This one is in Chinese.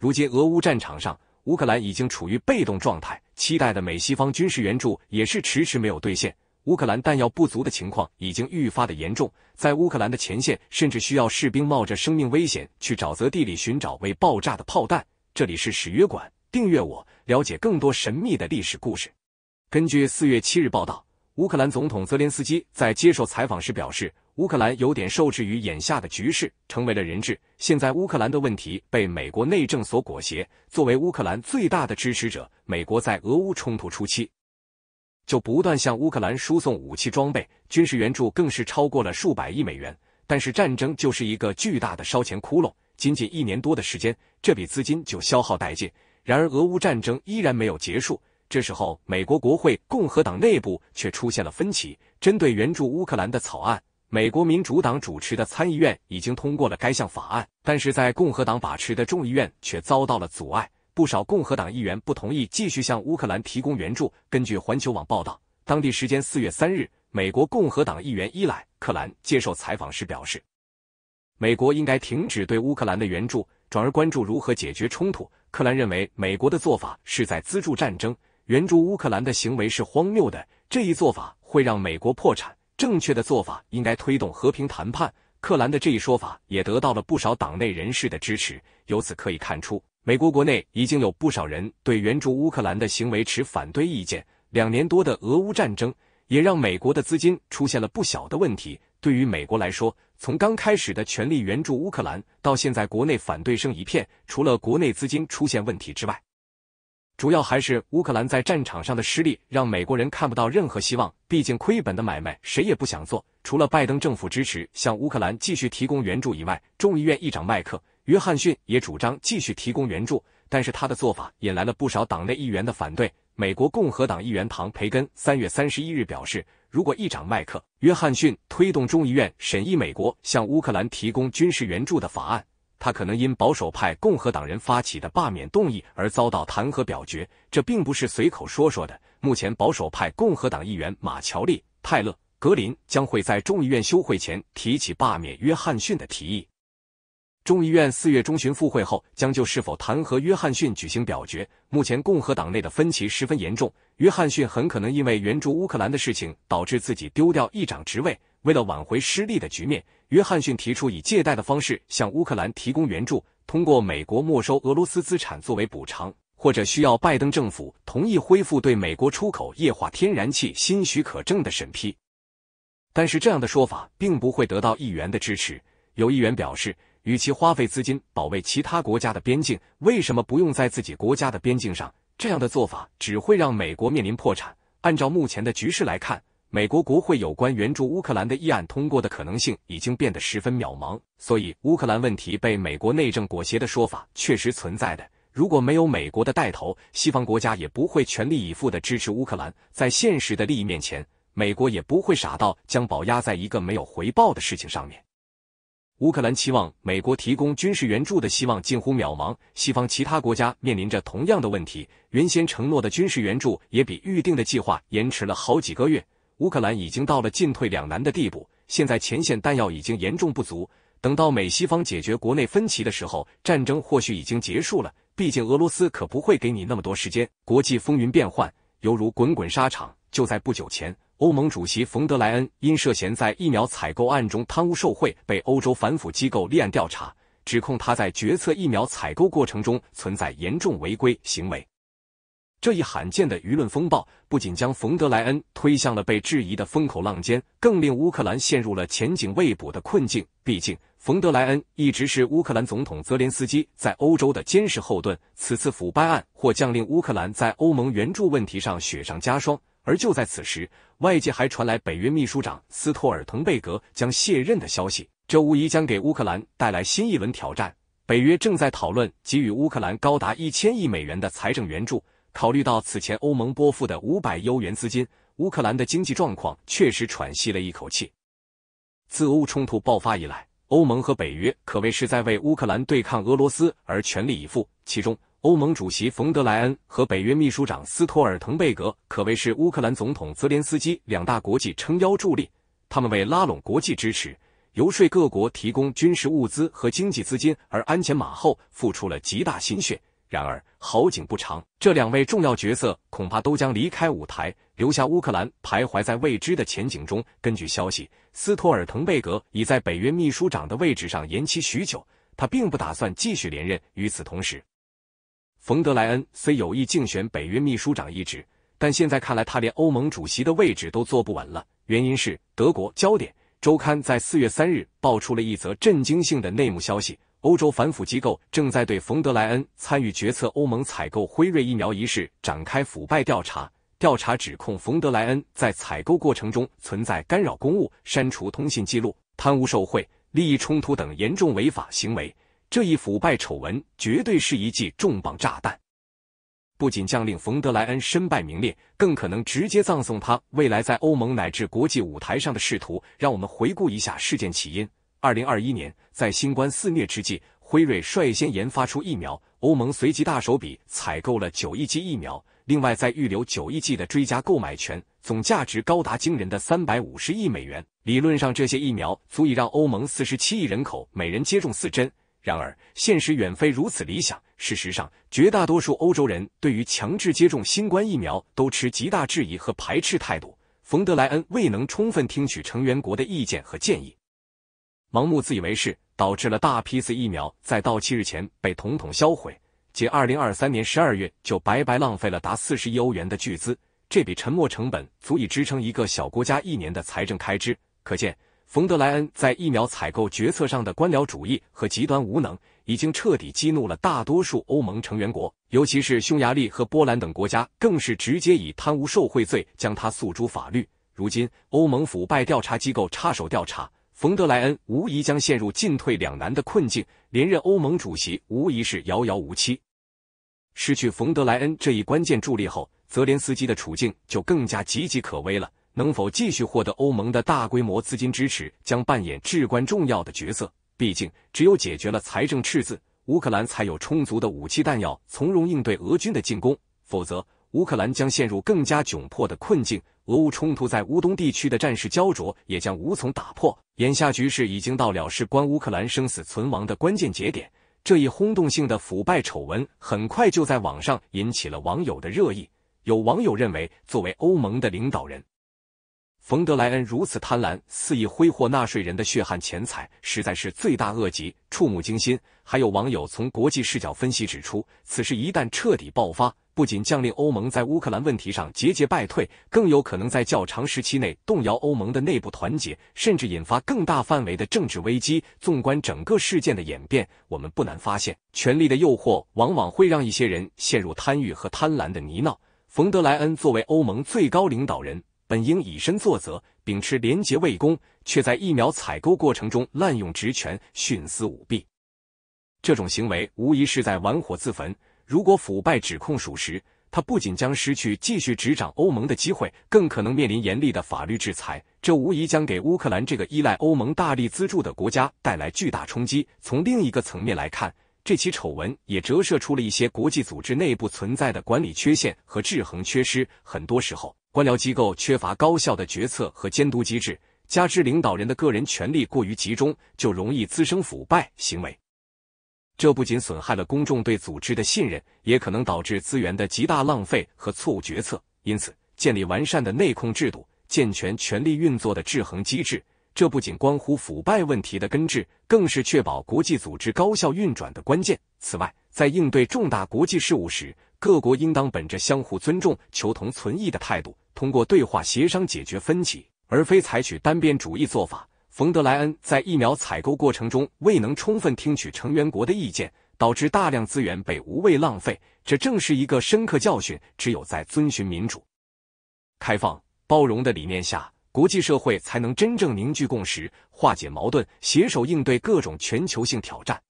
如今，俄乌战场上，乌克兰已经处于被动状态，期待的美西方军事援助也是迟迟没有兑现。乌克兰弹药不足的情况已经愈发的严重，在乌克兰的前线，甚至需要士兵冒着生命危险去沼泽地里寻找未爆炸的炮弹。这里是史约馆，订阅我，了解更多神秘的历史故事。根据四月七日报道，乌克兰总统泽连斯基在接受采访时表示。乌克兰有点受制于眼下的局势，成为了人质。现在乌克兰的问题被美国内政所裹挟。作为乌克兰最大的支持者，美国在俄乌冲突初期就不断向乌克兰输送武器装备，军事援助更是超过了数百亿美元。但是战争就是一个巨大的烧钱窟窿，仅仅一年多的时间，这笔资金就消耗殆尽。然而俄乌战争依然没有结束，这时候美国国会共和党内部却出现了分歧，针对援助乌克兰的草案。美国民主党主持的参议院已经通过了该项法案，但是在共和党把持的众议院却遭到了阻碍。不少共和党议员不同意继续向乌克兰提供援助。根据环球网报道，当地时间四月三日，美国共和党议员伊莱克兰接受采访时表示，美国应该停止对乌克兰的援助，转而关注如何解决冲突。克兰认为，美国的做法是在资助战争，援助乌克兰的行为是荒谬的，这一做法会让美国破产。正确的做法应该推动和平谈判。克兰的这一说法也得到了不少党内人士的支持。由此可以看出，美国国内已经有不少人对援助乌克兰的行为持反对意见。两年多的俄乌战争也让美国的资金出现了不小的问题。对于美国来说，从刚开始的全力援助乌克兰，到现在国内反对声一片，除了国内资金出现问题之外，主要还是乌克兰在战场上的失利，让美国人看不到任何希望。毕竟亏本的买卖谁也不想做。除了拜登政府支持向乌克兰继续提供援助以外，众议院议长迈克·约翰逊也主张继续提供援助，但是他的做法引来了不少党内议员的反对。美国共和党议员唐·培根三月三十一日表示，如果议长迈克·约翰逊推动众议院审议美国向乌克兰提供军事援助的法案。他可能因保守派共和党人发起的罢免动议而遭到弹劾表决，这并不是随口说说的。目前，保守派共和党议员马乔利、泰勒、格林将会在众议院休会前提起罢免约翰逊的提议。众议院四月中旬复会后，将就是否弹劾约翰逊举行表决。目前，共和党内的分歧十分严重，约翰逊很可能因为援助乌克兰的事情导致自己丢掉议长职位。为了挽回失利的局面，约翰逊提出以借贷的方式向乌克兰提供援助，通过美国没收俄罗斯资产作为补偿，或者需要拜登政府同意恢复对美国出口液化天然气新许可证的审批。但是这样的说法并不会得到议员的支持。有议员表示，与其花费资金保卫其他国家的边境，为什么不用在自己国家的边境上？这样的做法只会让美国面临破产。按照目前的局势来看。美国国会有关援助乌克兰的议案通过的可能性已经变得十分渺茫，所以乌克兰问题被美国内政裹挟的说法确实存在的。如果没有美国的带头，西方国家也不会全力以赴的支持乌克兰。在现实的利益面前，美国也不会傻到将宝压在一个没有回报的事情上面。乌克兰期望美国提供军事援助的希望近乎渺茫，西方其他国家面临着同样的问题。原先承诺的军事援助也比预定的计划延迟了好几个月。乌克兰已经到了进退两难的地步，现在前线弹药已经严重不足。等到美西方解决国内分歧的时候，战争或许已经结束了。毕竟俄罗斯可不会给你那么多时间。国际风云变幻，犹如滚滚沙场。就在不久前，欧盟主席冯德莱恩因涉嫌在疫苗采购案中贪污受贿，被欧洲反腐机构立案调查，指控他在决策疫苗采购过程中存在严重违规行为。这一罕见的舆论风暴不仅将冯德莱恩推向了被质疑的风口浪尖，更令乌克兰陷入了前景未卜的困境。毕竟，冯德莱恩一直是乌克兰总统泽连斯基在欧洲的坚实后盾。此次腐败案或将令乌克兰在欧盟援助问题上雪上加霜。而就在此时，外界还传来北约秘书长斯托尔滕贝格将卸任的消息，这无疑将给乌克兰带来新一轮挑战。北约正在讨论给予乌克兰高达一千亿美元的财政援助。考虑到此前欧盟拨付的五百欧元资金，乌克兰的经济状况确实喘息了一口气。自俄乌冲突爆发以来，欧盟和北约可谓是在为乌克兰对抗俄罗斯而全力以赴。其中，欧盟主席冯德莱恩和北约秘书长斯托尔滕贝格可谓是乌克兰总统泽连斯基两大国际撑腰助力。他们为拉拢国际支持、游说各国提供军事物资和经济资金而鞍前马后付出了极大心血。然而，好景不长，这两位重要角色恐怕都将离开舞台，留下乌克兰徘徊在未知的前景中。根据消息，斯托尔滕贝格已在北约秘书长的位置上延期许久，他并不打算继续连任。与此同时，冯德莱恩虽有意竞选北约秘书长一职，但现在看来他连欧盟主席的位置都坐不稳了。原因是德国焦点周刊在四月三日爆出了一则震惊性的内幕消息。欧洲反腐机构正在对冯德莱恩参与决策欧盟采购辉瑞疫苗一事展开腐败调查，调查指控冯德莱恩在采购过程中存在干扰公务、删除通信记录、贪污受贿、利益冲突等严重违法行为。这一腐败丑闻绝对是一记重磅炸弹，不仅将令冯德莱恩身败名裂，更可能直接葬送他未来在欧盟乃至国际舞台上的仕途。让我们回顾一下事件起因。二零二一年，在新冠肆虐之际，辉瑞率先研发出疫苗，欧盟随即大手笔采购了九亿剂疫苗，另外再预留九亿剂的追加购买权，总价值高达惊人的三百五十亿美元。理论上，这些疫苗足以让欧盟四十七亿人口每人接种四针。然而，现实远非如此理想。事实上，绝大多数欧洲人对于强制接种新冠疫苗都持极大质疑和排斥态度。冯德莱恩未能充分听取成员国的意见和建议。盲目自以为是，导致了大批次疫苗在到期日前被统统销毁。仅2023年12月，就白白浪费了达40亿欧元的巨资。这笔沉没成本足以支撑一个小国家一年的财政开支。可见，冯德莱恩在疫苗采购决策上的官僚主义和极端无能，已经彻底激怒了大多数欧盟成员国，尤其是匈牙利和波兰等国家，更是直接以贪污受贿罪将他诉诸法律。如今，欧盟腐败调查机构插手调查。冯德莱恩无疑将陷入进退两难的困境，连任欧盟主席无疑是遥遥无期。失去冯德莱恩这一关键助力后，泽连斯基的处境就更加岌岌可危了。能否继续获得欧盟的大规模资金支持，将扮演至关重要的角色。毕竟，只有解决了财政赤字，乌克兰才有充足的武器弹药，从容应对俄军的进攻。否则，乌克兰将陷入更加窘迫的困境，俄乌冲突在乌东地区的战事焦灼也将无从打破。眼下局势已经到了事关乌克兰生死存亡的关键节点，这一轰动性的腐败丑闻很快就在网上引起了网友的热议。有网友认为，作为欧盟的领导人，冯德莱恩如此贪婪、肆意挥霍纳税人的血汗钱财，实在是罪大恶极、触目惊心。还有网友从国际视角分析指出，此事一旦彻底爆发。不仅将令欧盟在乌克兰问题上节节败退，更有可能在较长时期内动摇欧盟的内部团结，甚至引发更大范围的政治危机。纵观整个事件的演变，我们不难发现，权力的诱惑往往会让一些人陷入贪欲和贪婪的泥淖。冯德莱恩作为欧盟最高领导人，本应以身作则，秉持廉洁为公，却在疫苗采购过程中滥用职权、徇私舞弊，这种行为无疑是在玩火自焚。如果腐败指控属实，他不仅将失去继续执掌欧盟的机会，更可能面临严厉的法律制裁。这无疑将给乌克兰这个依赖欧盟大力资助的国家带来巨大冲击。从另一个层面来看，这起丑闻也折射出了一些国际组织内部存在的管理缺陷和制衡缺失。很多时候，官僚机构缺乏高效的决策和监督机制，加之领导人的个人权力过于集中，就容易滋生腐败行为。这不仅损害了公众对组织的信任，也可能导致资源的极大浪费和错误决策。因此，建立完善的内控制度，健全权力运作的制衡机制，这不仅关乎腐败问题的根治，更是确保国际组织高效运转的关键。此外，在应对重大国际事务时，各国应当本着相互尊重、求同存异的态度，通过对话协商解决分歧，而非采取单边主义做法。冯德莱恩在疫苗采购过程中未能充分听取成员国的意见，导致大量资源被无谓浪费。这正是一个深刻教训。只有在遵循民主、开放、包容的理念下，国际社会才能真正凝聚共识，化解矛盾，携手应对各种全球性挑战。